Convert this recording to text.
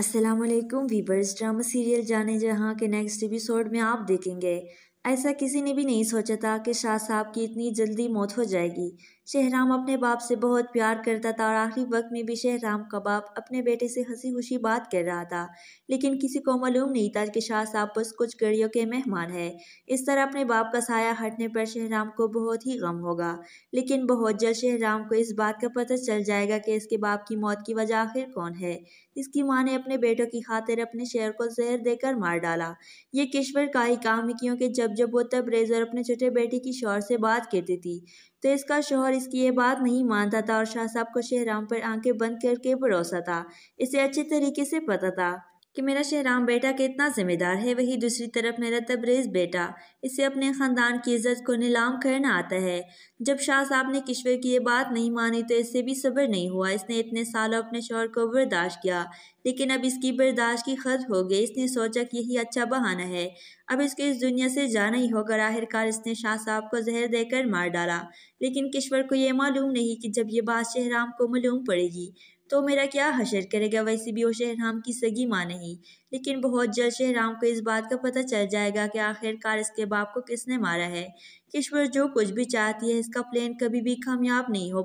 Aslam वीबर्स drama serial जाने जहाँ के नेक्स्ट एपिसोड में आप देखेंगे ऐसा किसी ने भी नहीं सोचा था कि शाह साहब की इतनी जल्दी मौत हो जाएगी शहराम अपने बाप से बहुत प्यार करता था और आखिरी वक्त में भी शहराम का बाप अपने बेटे से हंसी खुशी बात कर रहा था लेकिन किसी को मालूम नहीं था कि शाह साहब बस कुछ गड़ियों के मेहमान है इस तरह अपने बाप का साया हटने पर शहराम को बहुत ही गम होगा लेकिन बहुत जल्द शहराम को इस बात का पता चल जाएगा कि इसके बाप की मौत की वजह आखिर कौन है इसकी माँ ने अपने बेटों की खातिर अपने शहर को जहर देकर मार डाला ये किश्वर का ही काम है क्योंकि जब शब्द जब वो तब रेजर अपने छोटे बेटे की शोहर से बात करती थी तो इसका शोहर इसकी ये बात नहीं मानता था और शाह साहब को शहराम पर आंखें बंद करके भरोसा था इसे अच्छे तरीके से पता था कि मेरा शहराम बेटा कितना ज़िम्मेदार है वही दूसरी तरफ मेरा तबरेज़ बेटा इसे अपने ख़ानदान की इज्जत को नीलाम करना आता है जब शाह साहब ने किश्वर की ये बात नहीं मानी तो इससे भी सब्र नहीं हुआ इसने इतने सालों अपने शोर को बर्दाश्त किया लेकिन अब इसकी बर्दाश्त की खत हो गई इसने सोचा कि यही अच्छा बहाना है अब इसको इस दुनिया से जाना ही होकर आखिरकार इसने शाह साहब को जहर देकर मार डाला लेकिन किश्वर को यह मालूम नहीं कि जब ये बात शहराम को मालूम पड़ेगी तो मेरा क्या हशर करेगा वैसे भी वो शहराम की सगी माँ नहीं लेकिन बहुत जल्द शहराम को इस बात का पता चल जाएगा कि आखिरकार इसके बाप को किसने मारा है किश्वर जो कुछ भी चाहती है इसका प्लान कभी भी कामयाब नहीं हो